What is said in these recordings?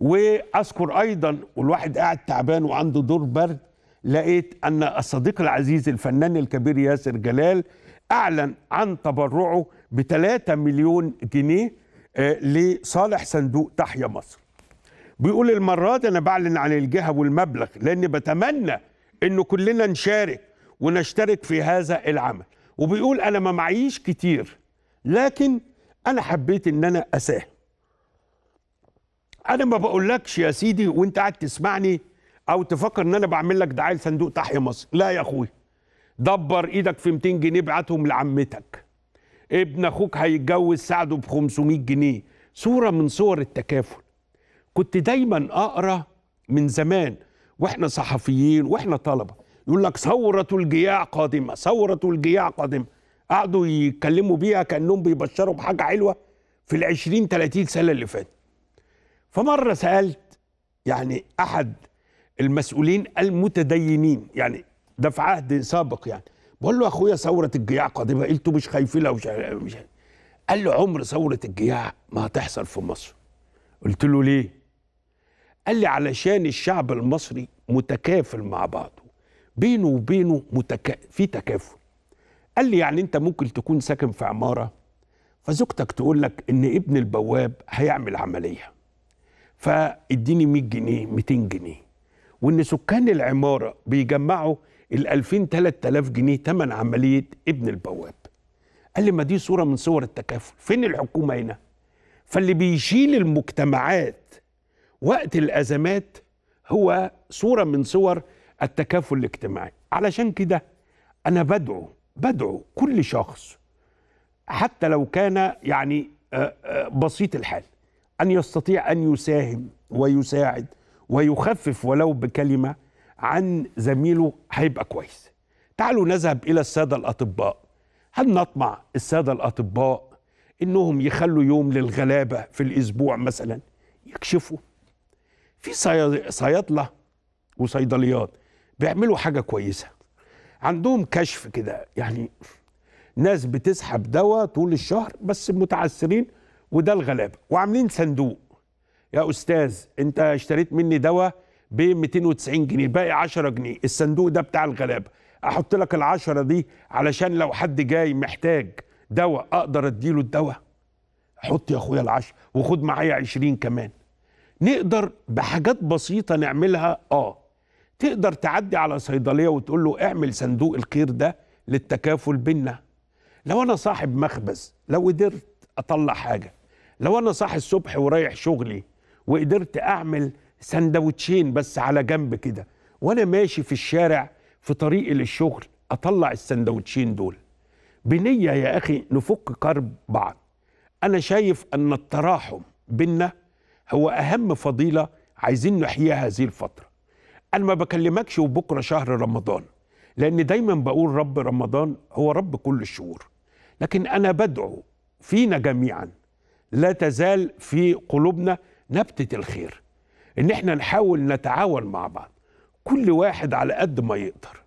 واذكر ايضا والواحد قاعد تعبان وعنده دور برد لقيت ان الصديق العزيز الفنان الكبير ياسر جلال اعلن عن تبرعه ب 3 مليون جنيه آه، لصالح صندوق تحيا مصر بيقول المرة دي أنا بعلن عن الجهة والمبلغ لاني بتمنى إنه كلنا نشارك ونشترك في هذا العمل وبيقول أنا ما معيش كتير لكن أنا حبيت إن أنا أساهم انا ما بقولكش يا سيدي وانت قاعد تسمعني او تفكر ان انا بعمل لك دعايه لصندوق تحيا مصر لا يا اخوي دبر ايدك في 200 جنيه ابعتهم لعمتك ابن اخوك هيتجوز ساعده ب 500 جنيه صوره من صور التكافل كنت دايما اقرا من زمان واحنا صحفيين واحنا طلبه يقول لك ثوره الجياع قادمه ثوره الجياع قادمه قعدوا يتكلموا بيها كانهم بيبشروا بحاجه حلوه في ال 20 30 سنه اللي فاتت فمره سالت يعني احد المسؤولين المتدينين يعني ده في عهد سابق يعني بقول له اخويا ثوره الجياع قادمه قلت مش خايفين لو مش, مش قال له عمر ثوره الجياع ما هتحصل في مصر قلت له ليه قال لي علشان الشعب المصري متكافل مع بعضه بينه وبينه متك... في تكافل قال لي يعني انت ممكن تكون ساكن في عماره فزوجتك تقول لك ان ابن البواب هيعمل عمليه فاديني 100 جنيه 200 جنيه وان سكان العماره بيجمعوا ال 2000 3000 جنيه ثمن عمليه ابن البواب قال لي ما دي صوره من صور التكافل فين الحكومه هنا فاللي بيشيل المجتمعات وقت الازمات هو صوره من صور التكافل الاجتماعي علشان كده انا بدعو بدعو كل شخص حتى لو كان يعني آه، آه، بسيط الحال أن يستطيع أن يساهم ويساعد ويخفف ولو بكلمة عن زميله هيبقى كويس تعالوا نذهب إلى السادة الأطباء هل نطمع السادة الأطباء إنهم يخلوا يوم للغلابة في الأسبوع مثلا يكشفوا في صيادلة وصيدليات بيعملوا حاجة كويسة عندهم كشف كده يعني ناس بتسحب دواء طول الشهر بس متعسرين وده الغلابه وعاملين صندوق يا استاذ انت اشتريت مني دواء ب 290 جنيه باقي 10 جنيه الصندوق ده بتاع الغلابه احط لك العشرة دي علشان لو حد جاي محتاج دواء اقدر اديله الدواء حط يا اخويا العشرة وخد معايا 20 كمان نقدر بحاجات بسيطه نعملها اه تقدر تعدي على صيدليه وتقول له اعمل صندوق الخير ده للتكافل بينا لو انا صاحب مخبز لو قدرت اطلع حاجه لو انا صاحي الصبح ورايح شغلي وقدرت اعمل سندوتشين بس على جنب كده وانا ماشي في الشارع في طريقي للشغل اطلع السندوتشين دول بنيه يا اخي نفك كرب بعض انا شايف ان التراحم بينا هو اهم فضيله عايزين نحييها هذه الفتره انا ما بكلمكش وبكره شهر رمضان لان دايما بقول رب رمضان هو رب كل الشهور لكن انا بدعو فينا جميعا لا تزال في قلوبنا نبتة الخير إن إحنا نحاول نتعاون مع بعض كل واحد على قد ما يقدر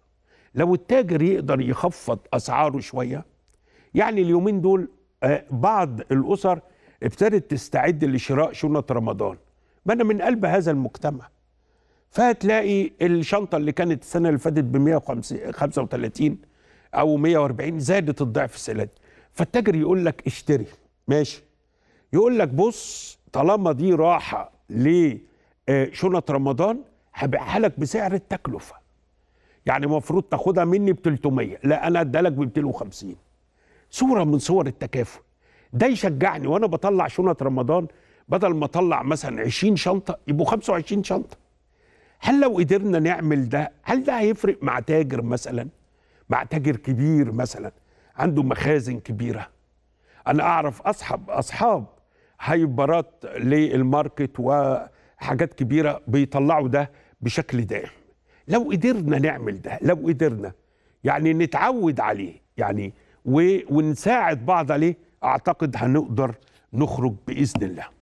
لو التاجر يقدر يخفض أسعاره شوية يعني اليومين دول آه، بعض الأسر ابتدت تستعد لشراء شنط رمضان ما أنا من قلب هذا المجتمع فهتلاقي الشنطة اللي كانت السنة اللي فاتت ب 135 أو 140 زادت الضعف السنة دي فالتاجر يقول لك اشتري ماشي يقول لك بص طالما دي راحه لشنط آه، رمضان هبيعها لك بسعر التكلفه يعني المفروض تاخدها مني ب 300 لا انا ادالك ب 250 صوره من صور التكافؤ ده يشجعني وانا بطلع شنط رمضان بدل ما اطلع مثلا 20 شنطه يبقوا 25 شنطه هل لو قدرنا نعمل ده هل ده هيفرق مع تاجر مثلا مع تاجر كبير مثلا عنده مخازن كبيره انا اعرف اصحاب اصحاب هايبرات للماركت وحاجات كبيره بيطلعوا ده بشكل دائم لو قدرنا نعمل ده لو قدرنا يعني نتعود عليه يعني ونساعد بعض عليه اعتقد هنقدر نخرج باذن الله